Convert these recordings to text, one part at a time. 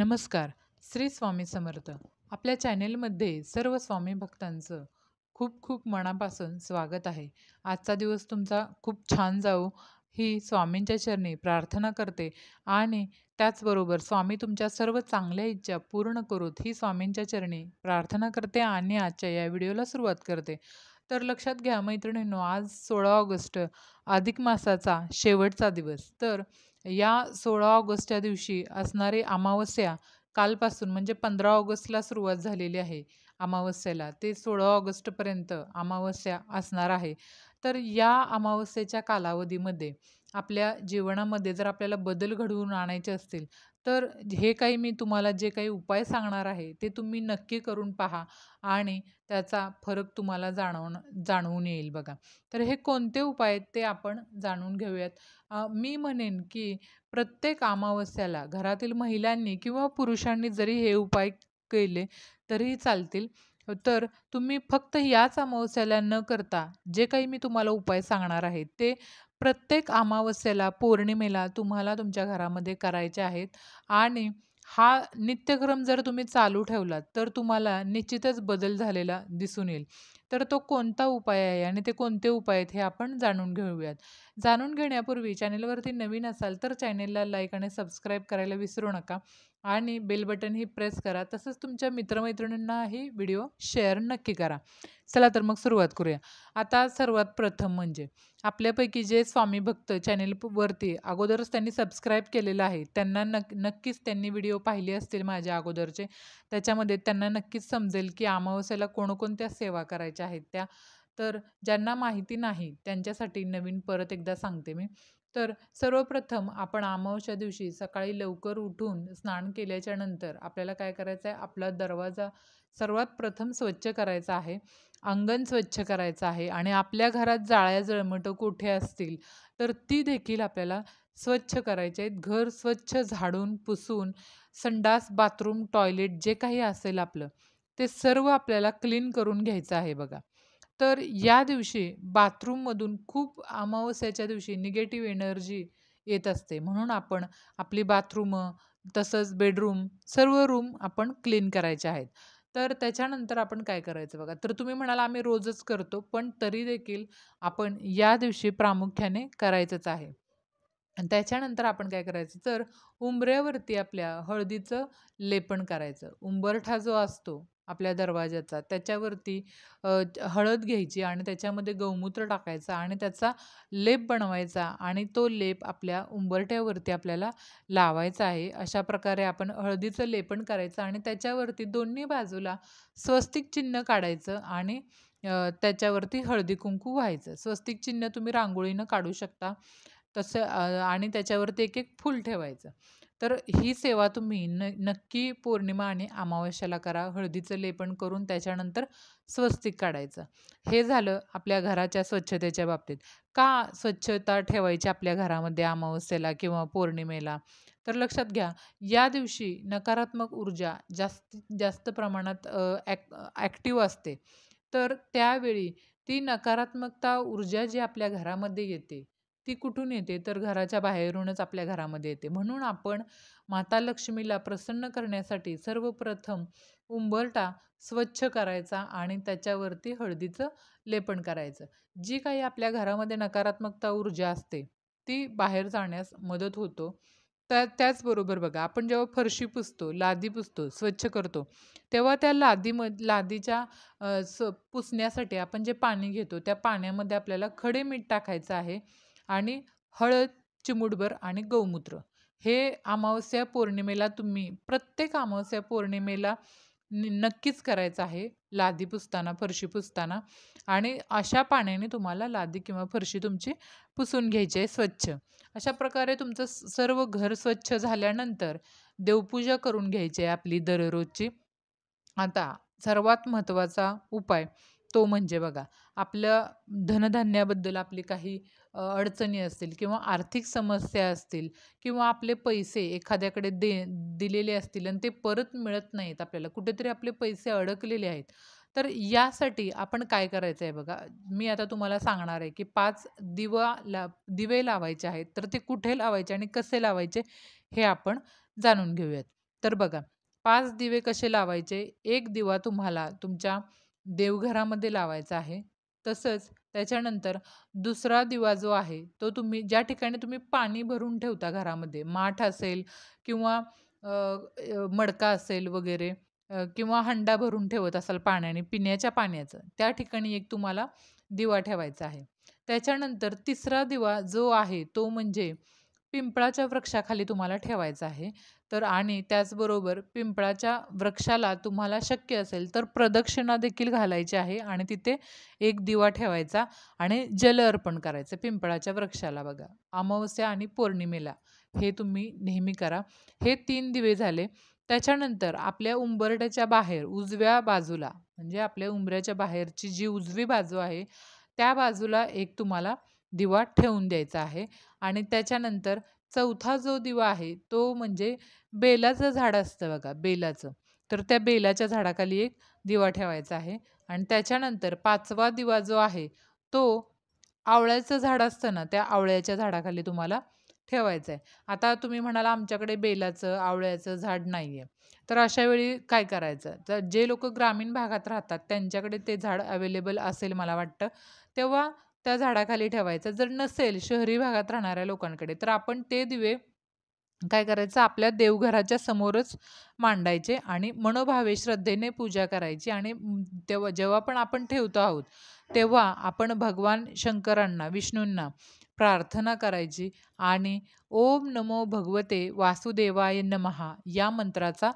नमस्कार श्री स्वामी समर्थ आपल्या चॅनेलमध्ये सर्व स्वामी भक्तांचं खूप खूप मनापासून स्वागत आहे आजचा दिवस तुमचा खूप छान जाऊ ही स्वामींच्या चरणी प्रार्थना करते आणि त्याचबरोबर स्वामी तुमच्या सर्व चांगल्या इच्छा पूर्ण करूत ही स्वामींच्या चरणी प्रार्थना करते आणि आजच्या या व्हिडिओला सुरुवात करते तर लक्षात घ्या मैत्रिणींनो आज सोळा ऑगस्ट अधिक मासाचा शेवटचा दिवस तर या सोळा ऑगस्टच्या दिवशी असणारी अमावस्या कालपासून म्हणजे पंधरा ऑगस्टला सुरुवात झालेली आहे अमावस्याला ते सोळा ऑगस्टपर्यंत अमावस्या असणार आहे तर या अमावस्येच्या कालावधीमध्ये आपल्या जीवनामध्ये जर आपल्याला बदल घडवून आणायचे असतील तर हे काही मी तुम्हाला जे काही उपाय सांगणार आहे ते तुम्ही नक्की करून पहा आणि त्याचा फरक तुम्हाला जाणवण जाणवून येईल बघा तर हे कोणते उपाय आहेत ते आपण जाणून घेऊयात मी म्हणेन की प्रत्येक अमावस्याला घरातील महिलांनी किंवा पुरुषांनी जरी हे उपाय केले तरीही चालतील तर तुम्ही फक्त याच अमावस्याला न करता जे काही मी तुम्हाला उपाय सांगणार आहे ते प्रत्येक अमावस्याला पौर्णिमेला तुम्हाला तुमच्या घरामध्ये करायचे आहेत आणि हा नित्यक्रम जर तुम्ही चालू ठेवलात तर तुम्हाला निश्चितच बदल झालेला दिसून येईल तर तो कोणता उपाय आहे आणि ते कोणते उपाय आहेत हे आपण जाणून घेऊयात जाणून घेण्यापूर्वी चॅनेलवरती नवीन असाल तर चॅनेलला लाईक आणि सबस्क्राईब करायला विसरू नका आणि बेल बटनही प्रेस करा तसंच तुमच्या मित्रमैत्रिणींनाही व्हिडिओ शेअर नक्की करा चला तर मग सुरुवात करूया आता सर्वात प्रथम म्हणजे आपल्यापैकी जे स्वामी भक्त चॅनेलवरती अगोदरच त्यांनी सबस्क्राईब केलेलं आहे त्यांना नक नक्कीच त्यांनी व्हिडिओ पाहिले असतील माझ्या अगोदरचे त्याच्यामध्ये त्यांना नक्कीच समजेल की अमावस्याला कोणकोणत्या सेवा करायच्या आहेत त्या तर ज्यांना माहिती नाही त्यांच्यासाठी नवीन परत एकदा सांगते मी तर सर्वप्रथम आपण अमावस्या दिवशी सकाळी लवकर उठून स्नान केल्याच्या नंतर आपल्याला काय करायचं आहे आपला दरवाजा सर्वात प्रथम स्वच्छ करायचा आहे अंगण स्वच्छ करायचं आहे आणि आपल्या घरात जाळ्या जळमटं कुठे असतील तर ती देखील आपल्याला स्वच्छ करायचे आहेत घर स्वच्छ झाडून पुसून संडास बाथरूम टॉयलेट जे काही असेल आपलं ते सर्व आपल्याला क्लीन करून घ्यायचं आहे बघा तर या दिवशी बाथरूममधून खूप अमावस्याच्या दिवशी निगेटिव्ह एनर्जी येत असते म्हणून आपण आपली बाथरूम तसंच बेडरूम सर्व रूम आपण क्लीन करायचे आहेत तर त्याच्यानंतर आपण काय करायचं बघा तर तुम्ही म्हणाला आम्ही रोजच करतो पण तरी देखील आपण या दिवशी प्रामुख्याने करायचंच आहे आणि त्याच्यानंतर आपण काय करायचं तर उंबऱ्यावरती आपल्या हळदीचं लेपन करायचं उंबरठा जो असतो आपल्या दरवाज्याचा त्याच्यावरती हळद घ्यायची आणि त्याच्यामध्ये गौमूत्र टाकायचा आणि त्याचा लेप बनवायचा आणि तो लेप आपल्या उंबरठ्यावरती आपल्याला लावायचा आहे अशा प्रकारे आपण हळदीचं लेपन करायचं आणि त्याच्यावरती दोन्ही बाजूला स्वस्तिक चिन्ह काढायचं आणि त्याच्यावरती हळदी कुंकू व्हायचं स्वस्तिक चिन्ह तुम्ही रांगोळीनं काढू शकता तसं आणि त्याच्यावरती एक एक फूल ठेवायचं तर ही सेवा तुम्ही न नक्की पौर्णिमा आणि अमावस्याला करा हळदीचं लेपन करून त्याच्यानंतर स्वस्तिक काढायचं हे झालं आपल्या घराच्या स्वच्छतेच्या बाबतीत का स्वच्छता ठेवायची आपल्या घरामध्ये अमावस्येला किंवा पौर्णिमेला तर लक्षात घ्या या दिवशी नकारात्मक ऊर्जा जास्तीत जास्त प्रमाणात ॲक ॲक्टिव्ह असते तर त्यावेळी ती नकारात्मकता ऊर्जा जी आपल्या घरामध्ये येते ती कुठून येते तर घराच्या बाहेरूनच आपल्या घरामध्ये येते म्हणून आपण माता लक्ष्मीला प्रसन्न करण्यासाठी सर्वप्रथम उंबरटा स्वच्छ करायचा आणि त्याच्यावरती हळदीचं लेपण करायचं जी काही आपल्या घरामध्ये नकारात्मकता ऊर्जा असते ती बाहेर जाण्यास मदत होतो त्या त्याचबरोबर बघा आपण जेव्हा फरशी पुसतो लादी पुसतो स्वच्छ करतो तेव्हा त्या लादीम लादीच्या स पुसण्यासाठी आपण जे पाणी घेतो त्या पाण्यामध्ये आपल्याला खडे मीठ टाकायचं आहे आणि हळद चिमुडभर आणि गौमूत्र हे अमावस्या पौर्णिमेला तुम्ही प्रत्येक अमावस्या पौर्णिमेला नक्कीच करायचं आहे लादी पुसताना फरशी पुसताना आणि अशा पाण्याने तुम्हाला लादी किंवा फरशी तुमची पुसून घ्यायची आहे स्वच्छ अशा प्रकारे तुमचं सर्व घर स्वच्छ झाल्यानंतर देवपूजा करून घ्यायची आहे आपली दररोजची आता सर्वात महत्त्वाचा उपाय तो म्हणजे बघा आपलं धनधान्याबद्दल आपली काही अडचणी असतील किंवा आर्थिक समस्या असतील किंवा आपले पैसे एखाद्याकडे दे दिलेले असतील आणि ते परत मिळत नाहीत आपल्याला कुठेतरी आपले पैसे अडकलेले आहेत तर यासाठी आपण काय करायचं आहे बघा मी आता तुम्हाला सांगणार आहे की पाच दिवा ला दिवे लावायचे आहेत तर ते कुठे लावायचे आणि कसे लावायचे हे आपण जाणून घेऊयात तर बघा पाच दिवे कसे लावायचे एक दिवा तुम्हाला तुमच्या देवघरामध्ये लावायचा आहे तसंच त्याच्यानंतर दुसरा दिवा जो आहे तो तुम्ही ज्या ठिकाणी तुम्ही पाणी भरून ठेवता घरामध्ये माठ असेल किंवा मडका असेल वगैरे किंवा हंडा भरून ठेवत असाल पाण्याने पिण्याच्या पाण्याचं त्या ठिकाणी एक तुम्हाला दिवा ठेवायचा आहे त्याच्यानंतर तिसरा दिवा जो आहे तो म्हणजे पिंपळाच्या वृक्षाखाली तुम्हाला ठेवायचा आहे तर आणि त्याचबरोबर पिंपळाच्या वृक्षाला तुम्हाला शक्य असेल तर प्रदक्षिणा देखील घालायची आहे आणि तिथे एक दिवा ठेवायचा आणि जल अर्पण करायचं पिंपळाच्या वृक्षाला बघा अमावस्या आणि पौर्णिमेला हे तुम्ही नेहमी करा हे तीन दिवे झाले त्याच्यानंतर आपल्या उंबरट्याच्या बाहेर उजव्या बाजूला म्हणजे आपल्या उंबऱ्याच्या बाहेरची जी उजवी बाजू आहे त्या बाजूला एक तुम्हाला दिवा ठेवून द्यायचा आहे आणि त्याच्यानंतर चौथा जो दिवा आहे तो म्हणजे बेलाचं झाड असतं बघा बेलाचं तर त्या बेलाच्या झाडाखाली एक दिवा ठेवायचा आहे आणि त्याच्यानंतर पाचवा दिवा जो आहे तो आवळ्याचं झाड असतं ना त्या आवळ्याच्या झाडाखाली तुम्हाला ठेवायचं आहे आता तुम्ही म्हणाला आमच्याकडे बेलाचं आवळ्याचं झाड नाही आहे तर अशा वेळी काय करायचं तर जे लोक ग्रामीण भागात राहतात त्यांच्याकडे ते झाड अवेलेबल असेल मला वाटतं तेव्हा त्या झाडाखाली ठेवायचं जर नसेल शहरी भागात राहणाऱ्या लोकांकडे तर आपण ते दिवे काय करायचं आपल्या देवघराच्या समोरच मांडायचे आणि मनोभावे श्रद्धेने पूजा करायची आणि तेव्हा जेव्हा पण आपण ठेवतो आहोत तेव्हा आपण भगवान शंकरांना विष्णूंना प्रार्थना करायची आणि ओम नमो भगवते वासुदेवाय नमहा या मंत्राचा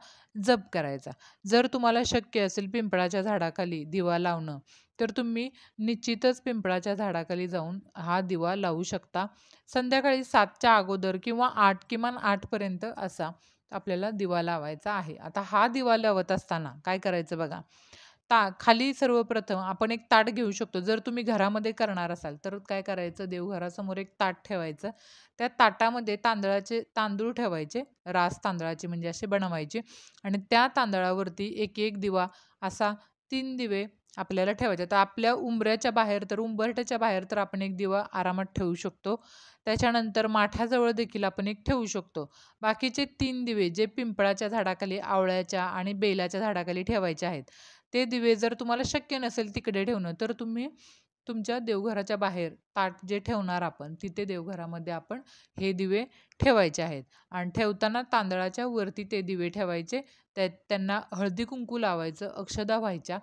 जप करायचा जर तुम्हाला शक्य असेल पिंपळाच्या झाडाखाली दिवा लावणं तर तुम्ही निश्चितच पिंपळाच्या झाडाखाली जाऊन हा दिवा लावू शकता संध्याकाळी सातच्या अगोदर किंवा आठ किमान आठपर्यंत असा आपल्याला दिवा लावायचा आहे आता हा दिवा लावत असताना काय करायचं बघा ता खाली सर्वप्रथम आपण एक ताट घेऊ शकतो जर तुम्ही घरामध्ये करणार असाल तर काय करायचं देवघरासमोर एक ताट ठेवायचं त्या ताटामध्ये तांदळाचे तांदूळ ठेवायचे रास तांदळाचे म्हणजे असे बनवायचे आणि त्या तांदळावरती एक एक दिवा असा तीन दिवे आपल्याला ठेवायचे तर आपल्या उंबऱ्याच्या बाहेर तर उंबरट्याच्या बाहेर तर आपण एक दिवा आरामात ठेवू शकतो त्याच्यानंतर माठाजवळ देखील आपण एक ठेवू शकतो बाकीचे तीन दिवे जे पिंपळाच्या झाडाखाली आवळ्याच्या आणि बेलाच्या झाडाखाली ठेवायचे आहेत ते दिवे जर तुम्हाला शक्य नसेल तिकडे ठेवणं तर तुम्ही तुमच्या देवघराच्या बाहेर ताट जे ठेवणार आपण तिथे देवघरामध्ये आपण हे दिवे ठेवायचे आहेत आणि ठेवताना तांदळाच्या वरती ते दिवे ठेवायचे त्या त्यांना हळदी कुंकू लावायचं अक्षदा व्हायच्या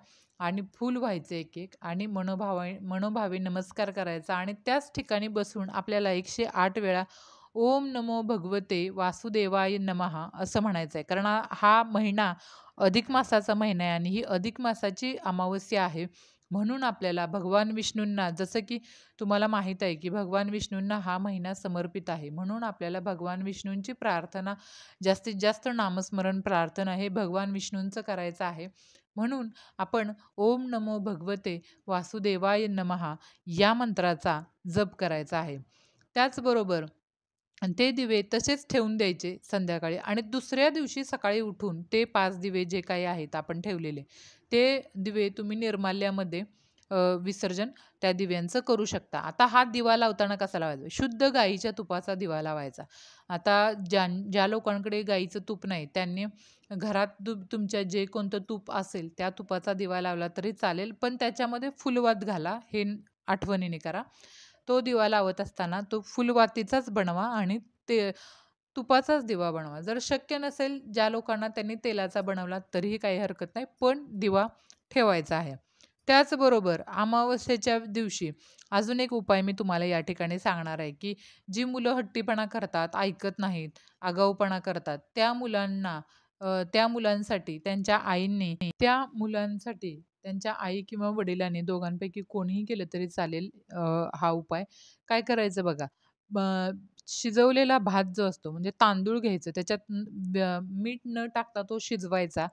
आणि फूल व्हायचं एक एक आणि मनोभावा मनोभावे नमस्कार करायचा आणि त्याच ठिकाणी बसून आपल्याला एकशे आठ वेळा ओम नमो भगवते वासुदेवाय नमहा असं म्हणायचं आहे कारण हा महिना अधिक मासाचा महिना आहे आणि ही अधिक मासाची अमावस्या आहे म्हणून आपल्याला भगवान विष्णूंना जसं की तुम्हाला माहीत आहे की भगवान विष्णूंना हा महिना समर्पित आहे म्हणून आपल्याला भगवान विष्णूंची प्रार्थना जास्तीत जास्त नामस्मरण प्रार्थना हे भगवान विष्णूंचं करायचं आहे म्हणून आपण ओम नमो भगवते वासुदेवाय नमहा या मंत्राचा जप करायचा आहे त्याचबरोबर आणि ते दिवे तसेच ठेवून द्यायचे संध्याकाळी आणि दुसऱ्या दिवशी सकाळी उठून ते पाच दिवे जे काही आहेत आपण ठेवलेले ते दिवे तुम्ही निर्माल्यामध्ये विसर्जन त्या दिव्यांचं करू शकता आता हा दिवा लावताना कसा लावायचा शुद्ध गाईच्या तुपाचा दिवा लावायचा आता ज्या ज्या लोकांकडे गाईचं तूप नाही त्यांनी घरात दु तुमच्या जे कोणतं तूप असेल त्या तुपाचा दिवा लावला तरी चालेल पण त्याच्यामध्ये फुलवात घाला हे आठवणीने करा तो दिवा लावत असताना तो फुलवातीचाच बनवा आणि ते तुपाचाच दिवा बनवा जर शक्य नसेल ज्या लोकांना त्यांनी तेलाचा बनवला तरीही काही हरकत नाही पण दिवा ठेवायचा आहे त्याचबरोबर अमावस्येच्या दिवशी अजून एक उपाय मी तुम्हाला या ठिकाणी सांगणार आहे की जी मुलं हट्टीपणा करतात ऐकत नाहीत आगाऊपणा करतात त्या मुलांना त्या मुलांसाठी त्यांच्या आईंनी त्या मुलांसाठी त्यांच्या आई किंवा वडिलांनी दोघांपैकी कोणीही केलं तरी चालेल हा उपाय. काय करायचं बघा, शिजवलेला भात जो असतो म्हणजे तांदूळ घ्यायचं त्याच्यात मीठ न टाकता तो शिजवायचा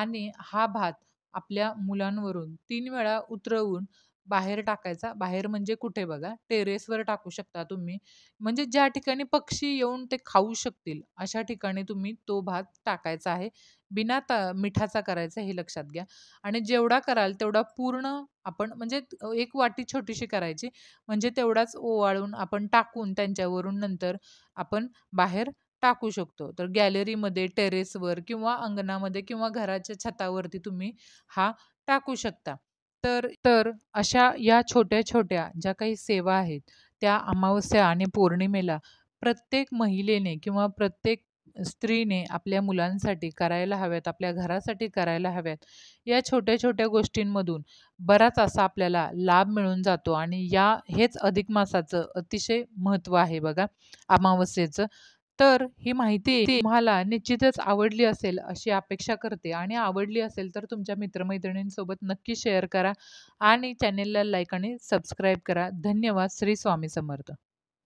आणि हा भात आपल्या मुलांवरून तीन वेळा उतरवून बाहेर टाकायचा बाहेर म्हणजे कुठे बघा टेरेसवर टाकू शकता तुम्ही म्हणजे ज्या ठिकाणी पक्षी येऊन ते खाऊ शकतील अशा ठिकाणी तुम्ही तो भात टाकायचा आहे बिना त मिठाचा करायचा हे लक्षात घ्या आणि जेवढा कराल तेवढा पूर्ण आपण म्हणजे एक वाटी छोटीशी करायची म्हणजे तेवढाच ओवाळून आपण टाकून त्यांच्यावरून नंतर आपण बाहेर टाकू शकतो तर गॅलरीमध्ये टेरेसवर किंवा अंगणामध्ये किंवा घराच्या छतावरती तुम्ही हा टाकू शकता तर तर अशा या छोट्या छोट्या ज्या काही सेवा आहेत त्या अमावस्या आणि पौर्णिमेला प्रत्येक महिलेने किंवा प्रत्येक स्त्रीने आपल्या मुलांसाठी करायला हव्यात आपल्या घरासाठी करायला हव्यात या छोट्या छोट्या गोष्टींमधून बराच असा आपल्याला लाभ मिळून जातो आणि या हेच अधिक मासाचं अतिशय महत्त्व आहे बघा अमावस्येचं तर ही माहिती तुम्हाला निश्चितच आवडली असेल अशी अपेक्षा करते आणि आवडली असेल तर तुमच्या मित्रमैत्रिणींसोबत नक्की शेअर करा आणि चॅनेलला लाईक आणि सबस्क्राईब करा धन्यवाद श्री स्वामी समर्थ